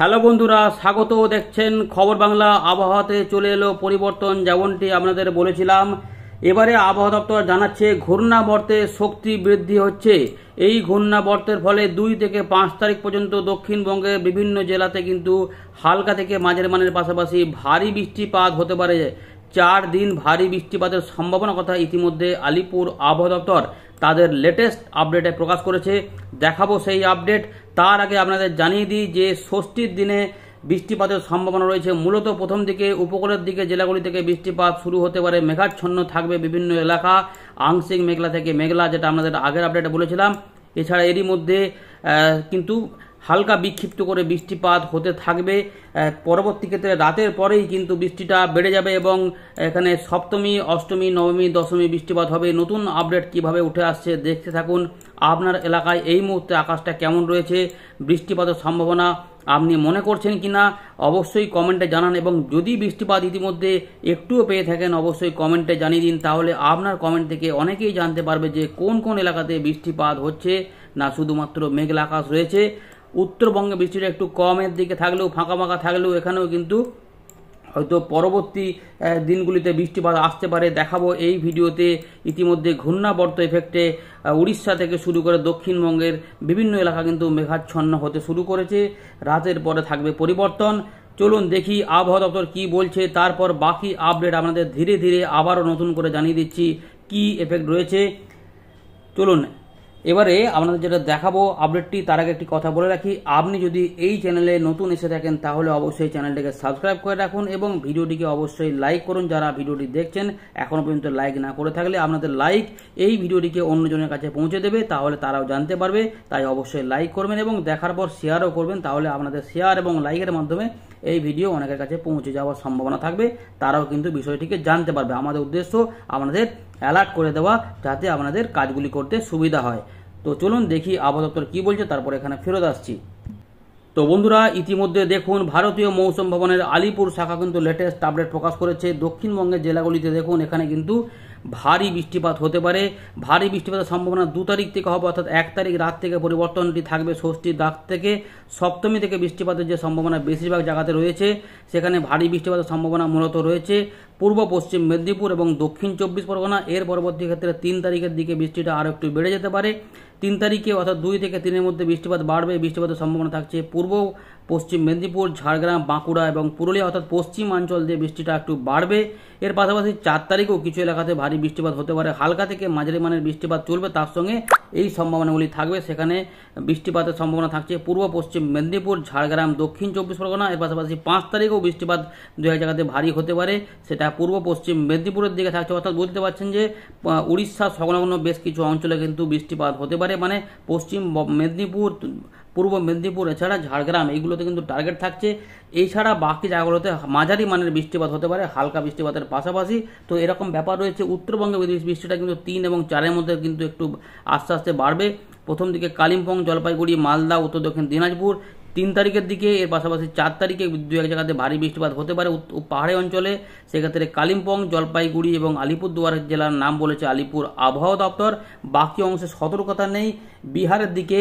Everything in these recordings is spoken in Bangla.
হ্যালো বন্ধুরা স্বাগত দেখছেন খবর বাংলা আবহাওয়াতে চলে এলো পরিবর্তন যেমনটি আপনাদের বলেছিলাম এবারে আবহাওয়া দপ্তর জানাচ্ছে ঘূর্ণাবর্তে শক্তি বৃদ্ধি হচ্ছে এই ঘূর্ণাবর্তের ফলে দুই থেকে পাঁচ তারিখ পর্যন্ত দক্ষিণবঙ্গের বিভিন্ন জেলাতে কিন্তু হালকা থেকে মাঝের মানের পাশাপাশি ভারী বৃষ্টিপাত হতে পারে চার দিন ভারী বৃষ্টিপাতের সম্ভাবনা কথা ইতিমধ্যে আলিপুর আবহাওয়া দপ্তর তাদের লেটেস্ট আপডেটে প্রকাশ করেছে দেখাবো সেই আপডেট তার আগে আপনাদের জানিয়ে দিই যে ষষ্ঠীর দিনে বৃষ্টিপাতের সম্ভাবনা রয়েছে মূলত প্রথম দিকে উপকূলের দিকে জেলাগুলি থেকে বৃষ্টিপাত শুরু হতে পারে মেঘাচ্ছন্ন থাকবে বিভিন্ন এলাকা আংশিক মেঘলা থেকে মেঘলা যেটা আমাদের আগের আপডেটে বলেছিলাম এছাড়া এরই মধ্যে কিন্তু হালকা বিক্ষিপ্ত করে বৃষ্টিপাত হতে থাকবে পরবর্তী ক্ষেত্রে রাতের পরেই কিন্তু বৃষ্টিটা বেড়ে যাবে এবং এখানে সপ্তমী অষ্টমী নবমী দশমী বৃষ্টিপাত হবে নতুন আপডেট কিভাবে উঠে আসছে দেখতে থাকুন আপনার এলাকায় এই মুহূর্তে আকাশটা কেমন রয়েছে বৃষ্টিপাতের সম্ভাবনা আপনি মনে করছেন কি না অবশ্যই কমেন্টে জানান এবং যদি বৃষ্টিপাত ইতিমধ্যে একটুও পেয়ে থাকেন অবশ্যই কমেন্টে জানিয়ে দিন তাহলে আপনার কমেন্ট থেকে অনেকেই জানতে পারবে যে কোন কোন এলাকাতে বৃষ্টিপাত হচ্ছে না শুধুমাত্র মেঘলা আকাশ রয়েছে উত্তরবঙ্গে বৃষ্টিটা একটু কমের দিকে থাকলেও ফাঁকা ফাঁকা থাকলেও এখানেও কিন্তু হয়তো পরবর্তী দিনগুলিতে বৃষ্টিপাত আসতে পারে দেখাবো এই ভিডিওতে ইতিমধ্যে ঘূর্ণাবর্ত এফেক্টে উড়িষ্যা থেকে শুরু করে দক্ষিণবঙ্গের বিভিন্ন এলাকা কিন্তু মেঘাচ্ছন্ন হতে শুরু করেছে রাতের পরে থাকবে পরিবর্তন চলুন দেখি আবহাওয়া দপ্তর কি বলছে তারপর বাকি আপডেট আপনাদের ধীরে ধীরে আবারও নতুন করে জানিয়ে দিচ্ছি কি এফেক্ট রয়েছে চলুন এবারে আপনাদের যেটা দেখাবো আপডেটটি তার আগে একটি কথা বলে রাখি আপনি যদি এই চ্যানেলে নতুন এসে থাকেন তাহলে অবশ্যই চ্যানেলটিকে সাবস্ক্রাইব করে রাখুন এবং ভিডিওটিকে অবশ্যই লাইক করুন যারা ভিডিওটি দেখছেন এখনও পর্যন্ত লাইক না করে থাকলে আপনাদের লাইক এই ভিডিওটিকে অন্যজনের কাছে পৌঁছে দেবে তাহলে তারাও জানতে পারবে তাই অবশ্যই লাইক করবেন এবং দেখার পর শেয়ারও করবেন তাহলে আপনাদের শেয়ার এবং লাইকের মাধ্যমে এই ভিডিও অনেকের কাছে পৌঁছে যাওয়ার সম্ভাবনা থাকবে তারাও কিন্তু বিষয়টিকে জানতে পারবে আমাদের উদ্দেশ্য আপনাদের অ্যালার্ট করে দেওয়া যাতে আপনাদের কাজগুলি করতে সুবিধা হয় তো চলুন দেখি আবহাওয়া কি বলছে তারপর এখানে ফেরত আসছি তো বন্ধুরা ইতিমধ্যে দেখুন ভারতীয় মৌসুম ভবনের আলিপুর শাখা কিন্তু লেটেস্ট আপডেট প্রকাশ করেছে দক্ষিণবঙ্গের জেলাগুলিতে দেখুন এখানে কিন্তু ভারী বৃষ্টিপাত হতে পারে ভারী বৃষ্টিপাতের সম্ভাবনা দু তারিখ থেকে হবে অর্থাৎ এক তারিখ রাত থেকে পরিবর্তনটি থাকবে ষষ্ঠীর দাগ থেকে সপ্তমী থেকে বৃষ্টিপাতের যে সম্ভাবনা বেশিরভাগ জায়গাতে রয়েছে সেখানে ভারী বৃষ্টিপাতের সম্ভাবনা মূলত রয়েছে পূর্ব পশ্চিম মেদিনীপুর এবং দক্ষিণ চব্বিশ পরগনা এর পরবর্তী ক্ষেত্রে তিন তারিখের দিকে বৃষ্টিটা আরও একটু বেড়ে যেতে পারে তিন তারিখে অর্থাৎ দুই থেকে তিনের মধ্যে বৃষ্টিপাত বাড়বে বৃষ্টিপাতের সম্ভাবনা থাকছে পূর্ব পশ্চিম মেদিনীপুর ঝাড়গ্রাম বাঁকুড়া এবং পুরুলিয়া অর্থাৎ পশ্চিমাঞ্চল দিয়ে বৃষ্টিটা একটু বাড়বে এর পাশাপাশি চার তারিখেও কিছু এলাকাতে ভারী বৃষ্টিপাত হতে পারে হালকা থেকে মাঝারি মানের বৃষ্টিপাত চলবে তার সঙ্গে এই সম্ভাবনাগুলি থাকবে সেখানে বৃষ্টিপাতের সম্ভাবনা থাকছে পূর্ব পশ্চিম মেদিনীপুর ঝাড়গ্রাম দক্ষিণ চব্বিশ পরগনা এর পাশাপাশি পাঁচ তারিখেও বৃষ্টিপাত দু এক জায়গাতে ভারী হতে পারে সেটা পূর্ব পশ্চিম মেদিনীপুরের দিকে থাকছে অর্থাৎ বুঝতে পারছেন যে উড়িষ্যা সংলগ্ন বেশ কিছু অঞ্চলে কিন্তু বৃষ্টিপাত হতে পারে মানে পশ্চিম মেদিনীপুর পূর্ব মেদিনীপুর এছাড়া ঝাড়গ্রাম এইগুলোতে কিন্তু টার্গেট থাকছে এছাড়া বাকি জায়গাগুলোতে মাঝারি মানের বৃষ্টিপাত হতে পারে হালকা বৃষ্টিপাতের পাশাপাশি তো এরকম ব্যাপার রয়েছে উত্তরবঙ্গে বৃষ্টিটা কিন্তু তিন এবং চারের মধ্যে কিন্তু একটু আস্তে আস্তে বাড়বে প্রথম দিকে কালিম্পং জলপাইগুড়ি মালদা উত্তর দক্ষিণ দিনাজপুর তিন তারিখের দিকে এর পাশাপাশি চার তারিখে দু এক জায়গাতে ভারী বৃষ্টিপাত হতে পারে পাহাড়ি অঞ্চলে সেক্ষেত্রে কালিম্পং জলপাইগুড়ি এবং আলিপুরদুয়ার জেলার নাম বলেছে আলিপুর আবহাওয়া দপ্তর বাকি অংশে সতর্কতা নেই বিহারের দিকে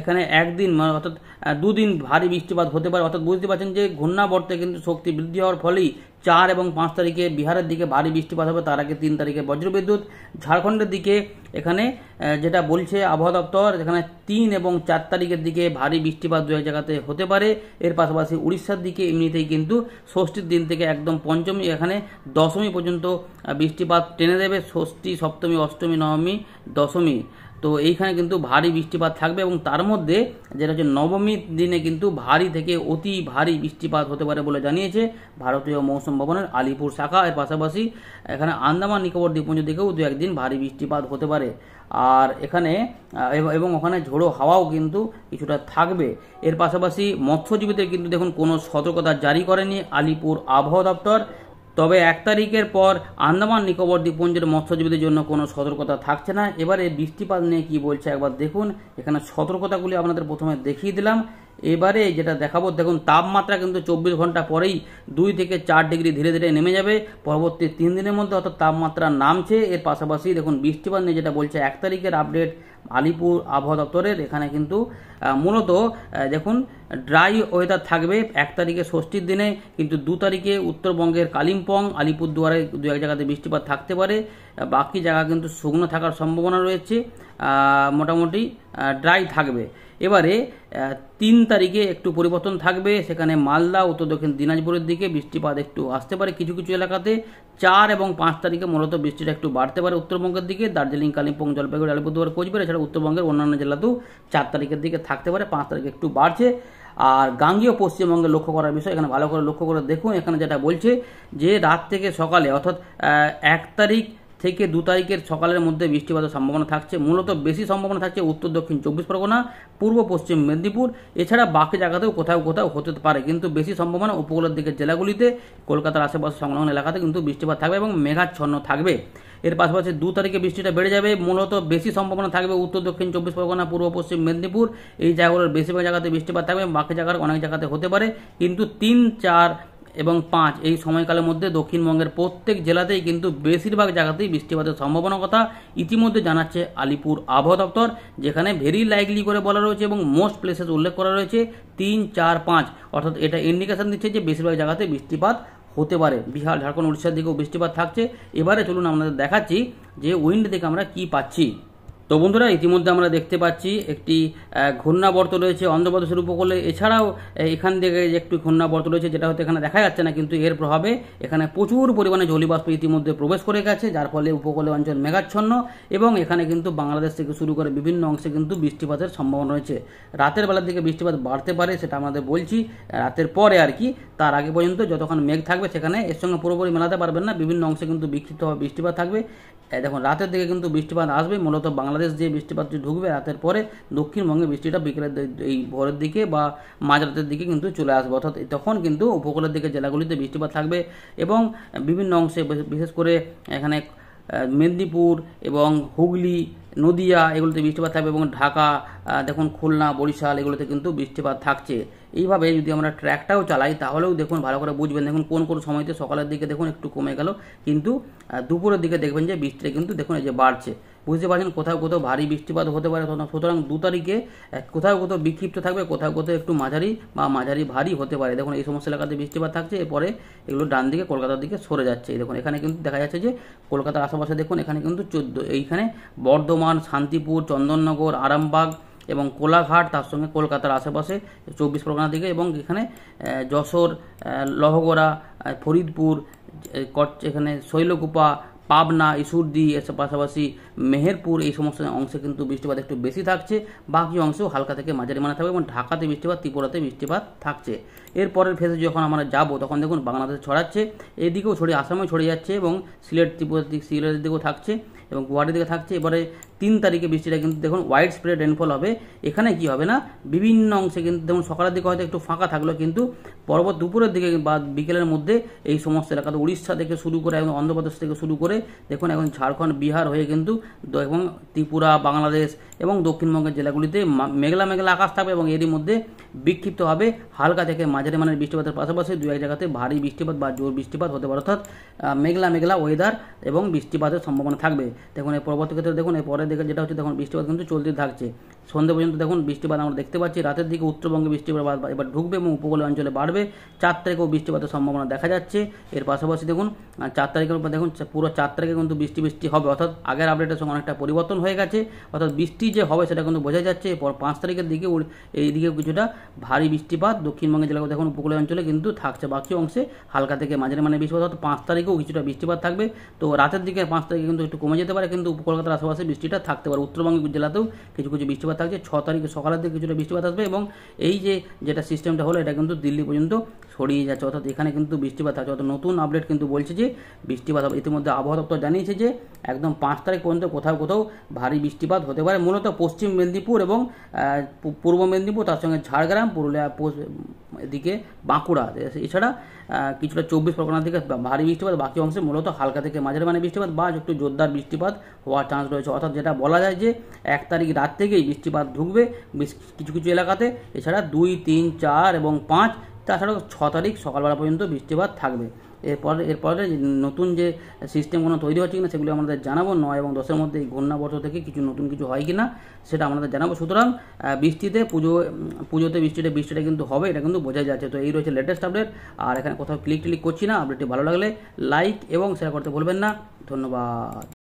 এখানে একদিন মানে অর্থাৎ দুদিন ভারী বৃষ্টিপাত হতে পারে অর্থাৎ বুঝতে পারছেন যে ঘূর্ণাবর্তে কিন্তু শক্তি বৃদ্ধি হওয়ার ফলেই চার এবং পাঁচ তারিখে বিহারের দিকে ভারী বৃষ্টিপাত হবে তার আগে তিন তারিখে বজ্রবিদ্যুৎ ঝাড়খণ্ডের দিকে এখানে যেটা বলছে আবহাওয়া দপ্তর এখানে তিন এবং চার তারিখের দিকে ভারী বৃষ্টিপাত দু জায়গাতে হতে পারে এর পাশাপাশি উড়িষ্যার দিকে এমনিতেই কিন্তু ষষ্ঠীর দিন থেকে একদম পঞ্চমী এখানে দশমী পর্যন্ত বৃষ্টিপাত টেনে দেবে ষষ্ঠী সপ্তমী অষ্টমী নবমী দশমী তো এইখানে কিন্তু ভারী বৃষ্টিপাত থাকবে এবং তার মধ্যে যেটা হচ্ছে নবমীর দিনে কিন্তু ভারী থেকে অতি ভারী বৃষ্টিপাত হতে পারে বলে জানিয়েছে ভারতীয় মৌসুম ভবনের আলিপুর শাখা এর পাশাপাশি এখানে আন্দামান নিকোবর দ্বীপপুঞ্জ দিকেও দু একদিন ভারী বৃষ্টিপাত হতে পারে আর এখানে এবং ওখানে ঝোড়ো হাওয়াও কিন্তু কিছুটা থাকবে এর পাশাপাশি মৎস্যজীবীদের কিন্তু দেখুন কোনো সতর্কতা জারি করেনি আলিপুর আবহাওয়া দপ্তর তবে এক তারিখের পর আন্দামান নিকোবর দ্বীপপুঞ্জের মৎস্যজীবীদের জন্য কোনো সতর্কতা থাকছে না এবারে বৃষ্টিপাত নিয়ে কি বলছে একবার দেখুন এখানে সতর্কতাগুলি আপনাদের প্রথমে দেখিয়ে দিলাম এবারে যেটা দেখাবো দেখুন তাপমাত্রা কিন্তু চব্বিশ ঘন্টা পরেই দুই থেকে চার ডিগ্রি ধীরে ধীরে নেমে যাবে পরবর্তী তিন দিনের মধ্যে অর্থাৎ তাপমাত্রা নামছে এর পাশাপাশি দেখুন বৃষ্টিপাত নিয়ে যেটা বলছে এক তারিখের আপডেট আলিপুর আবহাওয়া দপ্তরের এখানে কিন্তু মূলত দেখুন ড্রাই ওয়েদার থাকবে এক তারিখে ষষ্ঠীর দিনে কিন্তু দু তারিখে উত্তরবঙ্গের কালিম্পং আলিপুরদুয়ারে দু এক জায়গাতে বৃষ্টিপাত থাকতে পারে বাকি জায়গা কিন্তু শুকনো থাকার সম্ভাবনা রয়েছে মোটামুটি ড্রাই থাকবে এবারে তিন তারিখে একটু পরিবর্তন থাকবে সেখানে মালদা উত্তর দক্ষিণ দিনাজপুরের দিকে বৃষ্টিপাত একটু আসতে পারে কিছু কিছু এলাকাতে চার এবং পাঁচ তারিখে মূলত বৃষ্টিটা একটু বাড়তে পারে উত্তরবঙ্গের দিকে দার্জিলিং কালিম্পং জলপাইগুড়ি আলিপুরদুয়ার কোচবিহার এছাড়া উত্তরবঙ্গের অন্যান্য জেলাতেও চার তারিখের দিকে থাকতে পারে পাঁচ তারিখে একটু বাড়ছে আর গাঙ্গীয় পশ্চিমবঙ্গে লক্ষ্য করার বিষয় এখানে ভালো করে লক্ষ্য করে দেখুন এখানে যেটা বলছে যে রাত থেকে সকালে অর্থাৎ এক তারিখ থেকে দু তারিখের সকালের মধ্যে বৃষ্টিপাতের সম্ভাবনা থাকছে মূলত বেশি সম্ভাবনা থাকছে উত্তর দক্ষিণ চব্বিশ পরগনা পূর্ব পশ্চিম মেদিনীপুর এছাড়া বাকি জায়গাতেও কোথাও কোথাও হতে পারে কিন্তু বেশি সম্ভাবনা উপকূলের দিকের জেলাগুলিতে কলকাতার আশেপাশে সংলগ্ন এলাকাতে কিন্তু বৃষ্টিপাত থাকবে এবং মেঘাচ্ছন্ন থাকবে এর পাশাপাশি দু তারিখে বৃষ্টিটা বেড়ে যাবে মূলত বেশি সম্ভাবনা থাকবে উত্তর দক্ষিণ চব্বিশ পরগনা পূর্ব পশ্চিম মেদিনীপুর এই জায়গাগুলোর বেশিরভাগ জায়গাতে বৃষ্টিপাত থাকবে বাকি জায়গার অনেক জায়গাতে হতে পারে কিন্তু তিন চার এবং পাঁচ এই সময়কালের মধ্যে দক্ষিণবঙ্গের প্রত্যেক জেলাতেই কিন্তু বেশিরভাগ জায়গাতেই বৃষ্টিপাতের সম্ভাবনা কথা ইতিমধ্যে জানাচ্ছে আলিপুর আবহাওয়া দপ্তর যেখানে ভেরি লাইকলি করে বলা রয়েছে এবং মোস্ট প্লেসেস উল্লেখ করা রয়েছে তিন চার পাঁচ অর্থাৎ এটা ইন্ডিকেশন দিচ্ছে যে বেশিরভাগ জায়গাতে বৃষ্টিপাত হতে পারে বিহার ঝাড়খণ্ড উড়িষ্যার দিকেও বৃষ্টিপাত থাকছে এবারে চলুন আমাদের দেখাচ্ছি যে উইন্ড থেকে আমরা কি পাচ্ছি তো বন্ধুরা ইতিমধ্যে আমরা দেখতে পাচ্ছি একটি ঘূর্ণাবর্ত রয়েছে অন্ধ্রপ্রদেশের উপকূলে এছাড়াও এখান থেকে যে একটি ঘূর্ণাবর্ত রয়েছে যেটা হয়তো এখানে দেখা যাচ্ছে না কিন্তু এর প্রভাবে এখানে প্রচুর পরিমাণে জলিবাষ্প ইতিমধ্যে প্রবেশ করে গেছে যার ফলে উপকূলে অঞ্চল মেঘাচ্ছন্ন এবং এখানে কিন্তু বাংলাদেশ থেকে শুরু করে বিভিন্ন অংশে কিন্তু বৃষ্টিপাতের সম্ভাবনা রয়েছে রাতের বেলার দিকে বৃষ্টিপাত বাড়তে পারে সেটা আমাদের বলছি রাতের পরে আর কি তার আগে পর্যন্ত যতক্ষণ মেঘ থাকবে সেখানে এর সঙ্গে পুরোপুরি মেলাতে পারবেন না বিভিন্ন অংশে কিন্তু বিক্ষিপ্তভাবে বৃষ্টিপাত থাকবে দেখুন রাতের দিকে কিন্তু বৃষ্টিপাত আসবে মূলত বাংলা বাংলাদেশ যে বৃষ্টিপাতটি ঢুকবে রাতের পরে দক্ষিণবঙ্গে বৃষ্টিটা বিকেলের এই ভোরের দিকে বা মাঝরাতের দিকে কিন্তু চলে আসবে অর্থাৎ তখন কিন্তু উপকূলের দিকে জেলাগুলিতে বৃষ্টিপাত থাকবে এবং বিভিন্ন অংশে বিশেষ করে এখানে মেদিনীপুর এবং হুগলি নদিয়া এগুলোতে বৃষ্টিপাত থাকবে এবং ঢাকা দেখুন খুলনা বরিশাল এগুলোতে কিন্তু বৃষ্টিপাত থাকছে এইভাবে যদি আমরা ট্র্যাকটাও চালাই তাহলেও দেখুন ভালো করে বুঝবেন দেখুন কোন কোন সময়তে সকালের দিকে দেখুন একটু কমে গেল কিন্তু দুপুরের দিকে দেখবেন যে বৃষ্টিটা কিন্তু দেখুন এই যে বাড়ছে বুঝতে পারছেন কোথাও কোথাও ভারী বৃষ্টিপাত হতে পারে সুতরাং দু তারিখে কোথাও কোথাও বিক্ষিপ্ত থাকবে কোথাও কোথাও একটু মাঝারি বা মাঝারি ভারী হতে পারে দেখুন এই সমস্ত এলাকাতে বৃষ্টিপাত থাকছে এরপরে এগুলো ডান দিকে কলকাতার দিকে সরে যাচ্ছে দেখুন এখানে কিন্তু দেখা যাচ্ছে যে কলকাতার আশেপাশে দেখুন এখানে কিন্তু চোদ্দ এইখানে বর্ধমান শান্তিপুর চন্দননগর আরামবাগ এবং কোলাঘাট তার সঙ্গে কলকাতার আশেপাশে চব্বিশ পরগনা দিকে এবং এখানে যশোর লহগড়া ফরিদপুর এখানে শৈলকুপা পাবনা ইসুরদি এর পাশাপাশি মেহেরপুর এই সমস্ত অংশে কিন্তু বৃষ্টিপাত একটু বেশি থাকছে বাকি অংশেও হালকা থেকে মাঝারি মানে থাকবে এবং ঢাকাতে বৃষ্টিপাত ত্রিপুরাতে বৃষ্টিপাত থাকছে এরপরের ফেসে যখন আমরা যাব তখন দেখুন বাংলাদেশ ছড়াচ্ছে এদিকেও ছড়িয়ে আসামেও ছড়িয়ে যাচ্ছে এবং সিলেট ত্রিপুরা দিক সিলেটের দিকেও থাকছে এবং গুয়াহাটির দিকে থাকছে এবারে তিন তারিখে বৃষ্টিটা কিন্তু দেখুন ওয়াইড স্প্রেড রেনফল হবে এখানে কি হবে না বিভিন্ন অংশে কিন্তু দেখুন সকালের দিকে হয়তো একটু ফাঁকা থাকলো কিন্তু পর্বত দুপুরের দিকে বা বিকেলের মধ্যে এই সমস্ত এলাকাতে উড়িষ্যা থেকে শুরু করে এবং অন্ধ্রপ্রদেশ থেকে শুরু করে দেখুন এখন ঝাড়খণ্ড বিহার হয়ে কিন্তু এবং ত্রিপুরা বাংলাদেশ এবং দক্ষিণবঙ্গের জেলাগুলিতে মেঘলা মেঘলা আকাশ থাকবে এবং এরই মধ্যে বিক্ষিপ্তভাবে হালকা থেকে মাঝারি মানের বৃষ্টিপাতের পাশাপাশি দু এক জায়গাতে ভারী বৃষ্টিপাত বা জোর বৃষ্টিপাত হতে পারে অর্থাৎ মেঘলা মেঘলা ওয়েদার এবং বৃষ্টিপাতের সম্ভাবনা থাকবে দেখুন এই পরবর্তী ক্ষেত্রে দেখুন এর পরের দিকে যেটা হচ্ছে দেখুন বৃষ্টিপাত কিন্তু চলতে থাকছে সন্ধ্যে পর্যন্ত দেখুন বৃষ্টিপাত আমরা দেখতে পাচ্ছি রাতের দিকে উত্তরবঙ্গে বৃষ্টিপাত এবার ঢুকবে এবং উপকূলীয় অঞ্চলে বাড়বে চার তারিখেও বৃষ্টিপাতের সম্ভাবনা দেখা যাচ্ছে এর পাশাপাশি দেখুন চার তারিখের দেখুন পুরো চার রাত থেকে কিন্তু বৃষ্টি বৃষ্টি হবে অর্থাৎ আগের আপডেটের সঙ্গে অনেকটা পরিবর্তন হয়ে গেছে অর্থাৎ বৃষ্টি যে হবে সেটা কিন্তু বোঝা যাচ্ছে এরপর পাঁচ তারিখের দিকে এইদিকে কিছুটা ভারী বৃষ্টিপাত দক্ষিণবঙ্গের জেলাগুলো দেখুন উপকূলীয় অঞ্চলে কিন্তু থাকছে বাকি অংশে হালকা থেকে মাঝে মানে বৃষ্টিপাত অর্থাৎ পাঁচ তারিখেও কিছুটা বৃষ্টিপাত থাকবে তো রাতের দিকে পাঁচ তারিখে কিন্তু একটু কমে যেতে পারে কিন্তু কলকাতার আশেপাশে বৃষ্টিটা থাকতে পারে উত্তরবঙ্গ জেলাতেও কিছু কিছু বৃষ্টিপাত থাকছে ছ তারিখে সকালের দিকে কিছুটা বৃষ্টিপাত আসবে এবং এই যে যেটা সিস্টেমটা হলো এটা কিন্তু দিল্লি পর্যন্ত ছড়িয়ে যাচ্ছে অর্থাৎ এখানে কিন্তু বৃষ্টিপাত থাকছে অর্থাৎ নতুন আপডেট কিন্তু বলছে যে বৃষ্টিপাত হবে ইতিমধ্যে আবহাওয়া আবহাওয়া দপ্তর জানিয়েছে যে একদম পাঁচ তারিখ পর্যন্ত কোথাও কোথাও ভারী বৃষ্টিপাত হতে পারে মূলত পশ্চিম মেদিনীপুর এবং পূর্ব মেদিনীপুর তার সঙ্গে ঝাড়গ্রাম পুরুলিয়া এদিকে বাঁকুড়া এছাড়া কিছুটা চব্বিশ পরগনার দিকে ভারী বৃষ্টিপাত বাকি অংশে মূলত হালকা থেকে মাঝারি মানে বৃষ্টিপাত বা একটু জোরদার বৃষ্টিপাত হওয়ার চান্স রয়েছে অর্থাৎ যেটা বলা যায় যে এক তারিখ রাত থেকেই বৃষ্টিপাত ঢুকবে কিছু কিছু এলাকাতে এছাড়া দুই তিন চার এবং পাঁচ তাছাড়াও ছ তারিখ সকালবেলা পর্যন্ত বৃষ্টিপাত থাকবে এরপর এরপরে নতুন যে সিস্টেমগুলো তৈরি হচ্ছে কিনা সেগুলি আমাদের জানাবো নয় এবং দশের মধ্যে এই ঘূর্ণাবর্ষ থেকে কিছু নতুন কিছু হয় কিনা সেটা আমাদের জানাবো সুতরাং বৃষ্টিতে পুজো পুজোতে বৃষ্টিতে বৃষ্টিটা কিন্তু হবে এটা কিন্তু বোঝা যাচ্ছে তো এই রয়েছে লেটেস্ট আপডেট আর এখানে কোথাও ক্লিক ক্লিক করছি না আপডেটটি ভালো লাগলে লাইক এবং শেয়ার করতে ভুলবেন না ধন্যবাদ